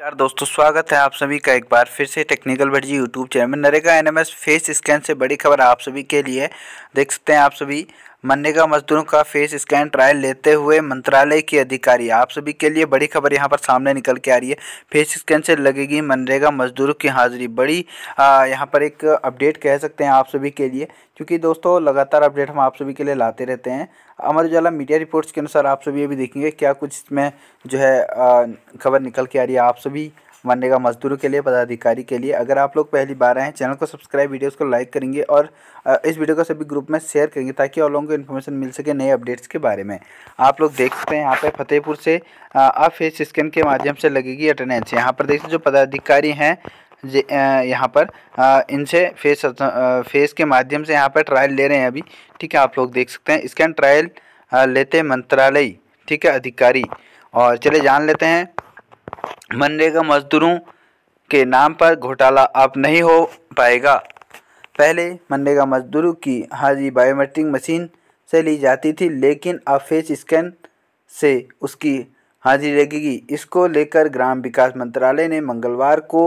यार दोस्तों स्वागत है आप सभी का एक बार फिर से टेक्निकल भटजी यूट्यूब चैनल में नरेगा एनएमएस फेस स्कैन से बड़ी खबर आप सभी के लिए देख सकते हैं आप सभी मनरेगा मजदूरों का फेस स्कैन ट्रायल लेते हुए मंत्रालय के अधिकारी आप सभी के लिए बड़ी खबर यहाँ पर सामने निकल के आ रही है फेस स्कैन से लगेगी मनरेगा मजदूरों की हाजिरी बड़ी आ, यहाँ पर एक अपडेट कह सकते हैं आप सभी के लिए क्योंकि दोस्तों लगातार अपडेट हम आप सभी के लिए लाते रहते हैं अमर उजाला मीडिया रिपोर्ट्स के अनुसार आप सभी ये भी देखेंगे क्या कुछ इसमें जो है खबर निकल के आ रही है आप सभी मनरेगा मजदूरों के लिए पदाधिकारी के लिए अगर आप लोग पहली बार आए हैं चैनल को सब्सक्राइब वीडियोस को लाइक करेंगे और इस वीडियो को सभी ग्रुप में शेयर करेंगे ताकि और लोगों को इन्फॉर्मेशन मिल सके नए अपडेट्स के बारे में आप लोग देख सकते हैं यहाँ पर फतेहपुर से आप फेस स्कैन के माध्यम से लगेगी अटेंडेंस यहाँ पर देखिए जो पदाधिकारी हैं जे यहाँ पर इनसे फेस फेस के माध्यम से यहाँ पर ट्रायल ले रहे हैं अभी ठीक है आप लोग देख सकते हैं स्कैन ट्रायल लेते मंत्रालय ठीक है अधिकारी और चले जान लेते हैं मनरेगा मजदूरों के नाम पर घोटाला अब नहीं हो पाएगा पहले मनरेगा मजदूरों की हाजी बायोमेट्रिक मशीन से ली जाती थी लेकिन अब फेस स्कैन से उसकी हाजिरी लगेगी इसको लेकर ग्राम विकास मंत्रालय ने मंगलवार को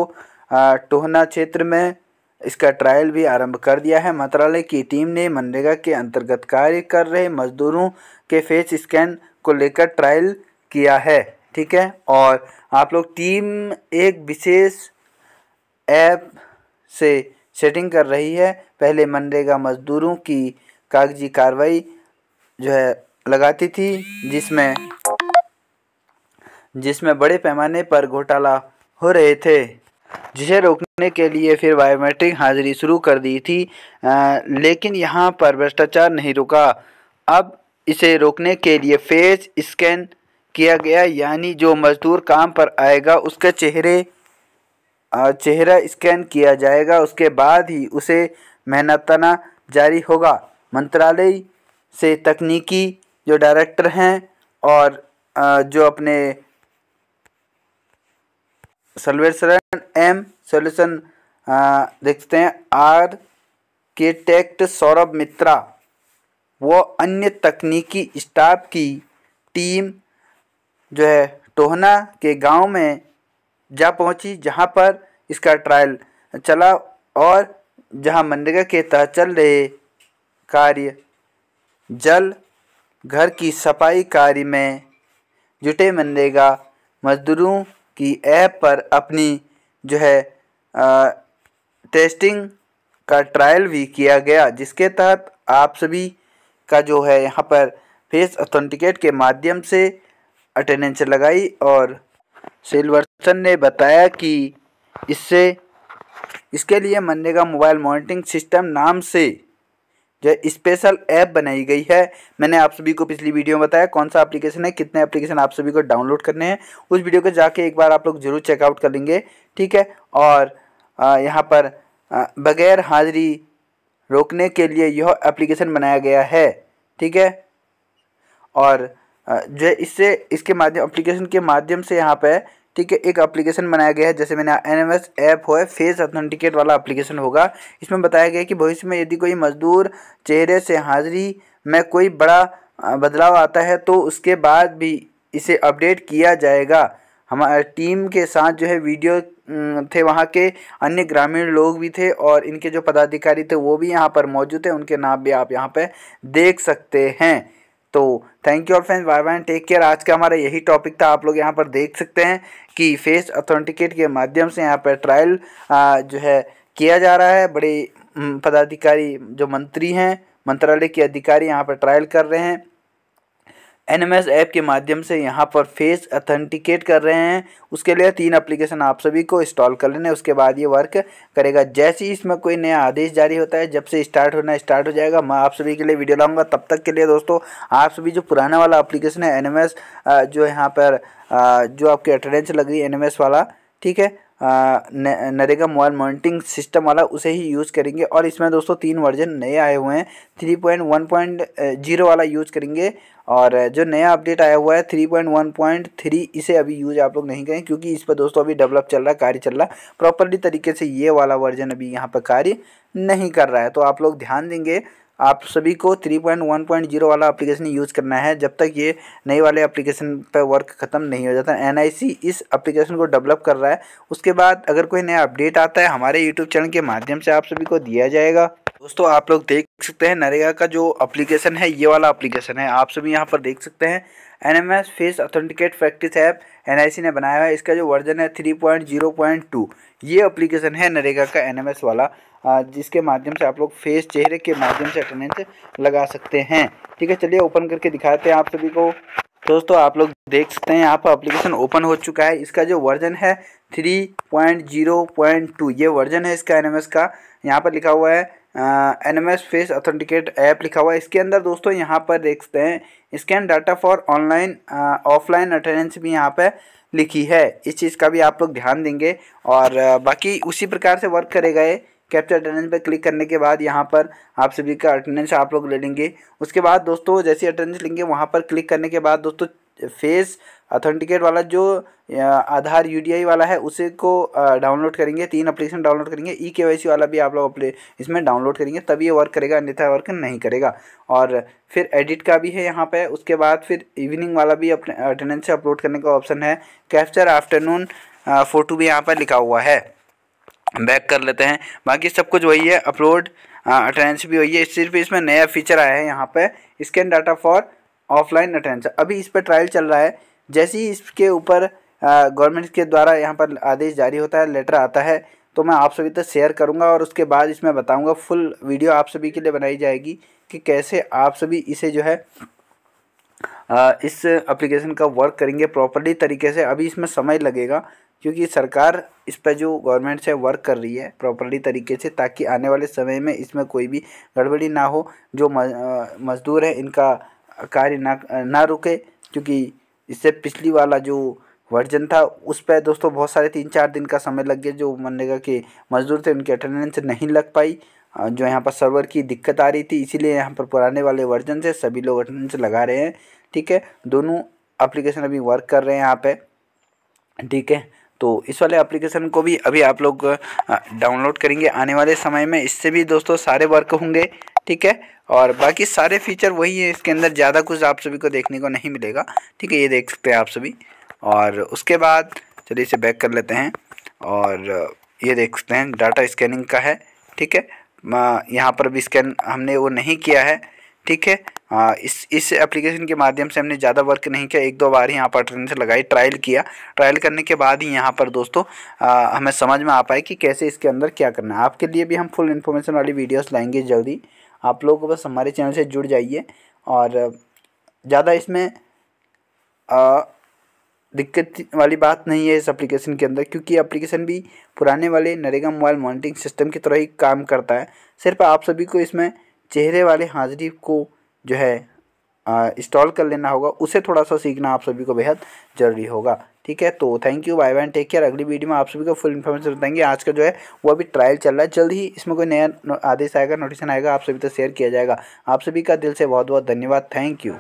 टोहना क्षेत्र में इसका ट्रायल भी आरंभ कर दिया है मंत्रालय की टीम ने मनरेगा के अंतर्गत कार्य कर रहे मजदूरों के फेस स्कैन को लेकर ट्रायल किया है ठीक है और आप लोग टीम एक विशेष ऐप से सेटिंग कर रही है पहले मनरेगा मजदूरों की कागजी कार्रवाई जो है लगाती थी जिसमें जिसमें बड़े पैमाने पर घोटाला हो रहे थे जिसे रोकने के लिए फिर बायोमेट्रिक हाजिरी शुरू कर दी थी आ, लेकिन यहाँ पर भ्रष्टाचार नहीं रुका अब इसे रोकने के लिए फेस स्कैन किया गया यानी जो मजदूर काम पर आएगा उसके चेहरे चेहरा स्कैन किया जाएगा उसके बाद ही उसे मेहनताना जारी होगा मंत्रालय से तकनीकी जो डायरेक्टर हैं और जो अपने सलवेश्वरन एम सोल्यूशन देखते हैं आर के टेक्ट सौरभ मित्रा वो अन्य तकनीकी स्टाफ की टीम जो है टोहना के गांव में जा पहुंची जहां पर इसका ट्रायल चला और जहां मनरेगा के तहत चल रहे कार्य जल घर की सफाई कार्य में जुटे मनरेगा मजदूरों की ऐप पर अपनी जो है आ, टेस्टिंग का ट्रायल भी किया गया जिसके तहत आप सभी का जो है यहाँ पर फेस ऑथेंटिकेट के माध्यम से अटेंडेंस लगाई और सिल्वरसन ने बताया कि इससे इसके लिए मनरेगा मोबाइल मॉनिटरिंग सिस्टम नाम से जो स्पेशल ऐप बनाई गई है मैंने आप सभी को पिछली वीडियो में बताया कौन सा एप्लीकेशन है कितने एप्लीकेशन आप सभी को डाउनलोड करने हैं उस वीडियो को जाके एक बार आप लोग जरूर चेकआउट कर लेंगे ठीक है और यहाँ पर बगैर हाजिरी रोकने के लिए यह एप्लीकेशन बनाया गया है ठीक है और जो है इससे इसके माध्यम एप्लीकेशन के माध्यम से यहाँ पर ठीक है एक एप्लीकेशन बनाया गया है जैसे मैंने एन एम एस ऐप हो फेस ऑथेंटिकेट वाला एप्लीकेशन होगा इसमें बताया गया कि भविष्य में यदि कोई मजदूर चेहरे से हाजिरी में कोई बड़ा बदलाव आता है तो उसके बाद भी इसे अपडेट किया जाएगा हमारे टीम के साथ जो है वीडियो थे वहाँ के अन्य ग्रामीण लोग भी थे और इनके जो पदाधिकारी थे वो भी यहाँ पर मौजूद थे उनके नाम भी आप यहाँ पर देख सकते हैं तो थैंक यू और friends bye bye take care आज का हमारा यही टॉपिक था आप लोग यहाँ पर देख सकते हैं कि फेस ऑथेंटिकेट के माध्यम से यहाँ पर ट्रायल जो है किया जा रहा है बड़े हम्म, पदाधिकारी जो मंत्री हैं मंत्रालय के अधिकारी यहाँ पर ट्रायल कर रहे हैं एन ऐप के माध्यम से यहाँ पर फेस अथेंटिकेट कर रहे हैं उसके लिए तीन एप्लीकेशन आप सभी को इंस्टॉल कर लेने उसके बाद ये वर्क करेगा जैसे ही इसमें कोई नया आदेश जारी होता है जब से स्टार्ट होना स्टार्ट हो जाएगा मैं आप सभी के लिए वीडियो लाऊंगा तब तक के लिए दोस्तों आप सभी जो पुराने वाला अप्लीकेशन है एन जो यहाँ पर जो आपकी अटेंडेंस लग रही है एन वाला ठीक है नरेगा मोबाइल मॉनिटरिंग सिस्टम वाला उसे ही यूज़ करेंगे और इसमें दोस्तों तीन वर्जन नए आए हुए हैं three point one point zero वाला यूज़ करेंगे और जो नया अपडेट आया हुआ है three point one point three इसे अभी यूज आप लोग नहीं करें क्योंकि इस पर दोस्तों अभी डेवलप चल रहा है कार्य चल रहा है प्रॉपरली तरीके से ये वाला वर्जन अभी यहाँ पर कार्य नहीं कर रहा है तो आप लोग ध्यान देंगे आप सभी को 3.1.0 वाला एप्लीकेशन यूज़ करना है जब तक ये नए वाले एप्लीकेशन पर वर्क ख़त्म नहीं हो जाता एन इस एप्लीकेशन को डेवलप कर रहा है उसके बाद अगर कोई नया अपडेट आता है हमारे यूट्यूब चैनल के माध्यम से आप सभी को दिया जाएगा दोस्तों आप लोग देख सकते हैं नरेगा का जो एप्लीकेशन है ये वाला एप्लीकेशन है आप सभी यहाँ पर देख सकते हैं N M S face authenticate practice app N ने बनाया है इसका जो वर्जन है three point zero point two ये अप्लीकेशन है नरेगा का एन एम एस वाला जिसके माध्यम से आप लोग फेस चेहरे के माध्यम से अटेंडेंस लगा सकते हैं ठीक है चलिए ओपन करके दिखाते हैं आप सभी को दोस्तों आप लोग देख सकते हैं यहाँ पर अप्लीकेशन ओपन हो चुका है इसका जो वर्जन है three point zero point two ये वर्जन है इसका एन एम एस का यहाँ पर लिखा हुआ है N M S face authenticate app लिखा हुआ है इसके अंदर दोस्तों यहाँ पर देखते हैं scan data for online offline attendance भी यहाँ पर लिखी है इस चीज़ का भी आप लोग ध्यान देंगे और बाकी उसी प्रकार से वर्क करेगा ये कैप्चर अटेंडेंस पर क्लिक करने के बाद यहाँ पर आप सभी का अटेंडेंस आप लोग ले लेंगे उसके बाद दोस्तों जैसे अटेंडेंस लेंगे वहाँ पर क्लिक करने के बाद दोस्तों फेस ऑथेंटिकेट वाला जो आधार यू वाला है उसे को डाउनलोड करेंगे तीन अप्लीकेशन डाउनलोड करेंगे ई e के वाला भी आप लोग अपने इसमें डाउनलोड करेंगे तभी ये वर्क करेगा अन्यथा वर्क नहीं करेगा और फिर एडिट का भी है यहाँ पे उसके बाद फिर इवनिंग वाला भी अपने अटेंडेंस से अपलोड करने का ऑप्शन है कैप्चर आफ्टरनून फ़ोटो भी यहाँ पर लिखा हुआ है बैक कर लेते हैं बाकी सब कुछ वही है अपलोड अटेंडेंस भी वही है सिर्फ इसमें नया फीचर आया है यहाँ पर scan data for offline attendance अभी इस पर ट्रायल चल रहा है जैसे ही इसके ऊपर गवर्नमेंट के द्वारा यहाँ पर आदेश जारी होता है लेटर आता है तो मैं आप सभी तक शेयर करूँगा और उसके बाद इसमें बताऊँगा फुल वीडियो आप सभी के लिए बनाई जाएगी कि कैसे आप सभी इसे जो है इस एप्लीकेशन का वर्क करेंगे प्रॉपरली तरीके से अभी इसमें समय लगेगा क्योंकि सरकार इस पर जो गवर्नमेंट से वर्क कर रही है प्रॉपरली तरीके से ताकि आने वाले समय में इसमें कोई भी गड़बड़ी ना हो जो मजदूर है इनका कार्य ना ना रुके क्योंकि इससे पिछली वाला जो वर्जन था उस पर दोस्तों बहुत सारे तीन चार दिन का समय लग गया जो मनरेगा के मजदूर थे उनकी अटेंडेंस नहीं लग पाई जो यहाँ पर सर्वर की दिक्कत आ रही थी इसीलिए यहाँ पर पुराने वाले वर्जन से सभी लोग अटेंडेंस लगा रहे हैं ठीक है दोनों एप्लीकेशन अभी वर्क कर रहे हैं यहाँ पे ठीक है तो इस वाले एप्लीकेशन को भी अभी आप लोग डाउनलोड करेंगे आने वाले समय में इससे भी दोस्तों सारे वर्क होंगे ठीक है और बाकी सारे फीचर वही है इसके अंदर ज़्यादा कुछ आप सभी को देखने को नहीं मिलेगा ठीक है ये देख सकते हैं आप सभी और उसके बाद चलिए इसे बैक कर लेते हैं और ये देख सकते हैं डाटा स्कैनिंग का है ठीक है यहाँ पर भी स्कैन हमने वो नहीं किया है ठीक है आ, हाँ, इस इस एप्लीकेशन के माध्यम से हमने ज़्यादा वर्क नहीं किया एक दो बार ही यहाँ पर ट्रेन से लगाई ट्रायल किया ट्रायल करने के बाद ही यहाँ पर दोस्तों आ, हमें समझ में आ पाए कि कैसे इसके अंदर क्या करना है आपके लिए भी हम फुल इन्फॉर्मेशन वाली वीडियोस लाएंगे जल्दी आप लोग बस हमारे चैनल से जुड़ जाइए और ज़्यादा इसमें आ, दिक्कत वाली बात नहीं है इस एप्लीकेशन के अंदर क्योंकि एप्लीकेशन भी पुराने वाले नरेगा मोबाइल मॉनिटरिंग सिस्टम की तरह ही काम करता है सिर्फ आप सभी को इसमें चेहरे वाले हाजिरी को जो है इंस्टॉल कर लेना होगा उसे थोड़ा सा सीखना आप सभी को बेहद ज़रूरी होगा ठीक है तो thank you bye bye take care अगली वीडियो में आप सभी को फुल इन्फॉर्मेशन बताएंगे आज का जो है वो अभी ट्रायल चल रहा है जल्द ही इसमें कोई नया आदेश आएगा नोटिफिकेशन आएगा आप सभी तक शेयर किया जाएगा आप सभी का दिल से बहुत बहुत धन्यवाद थैंक यू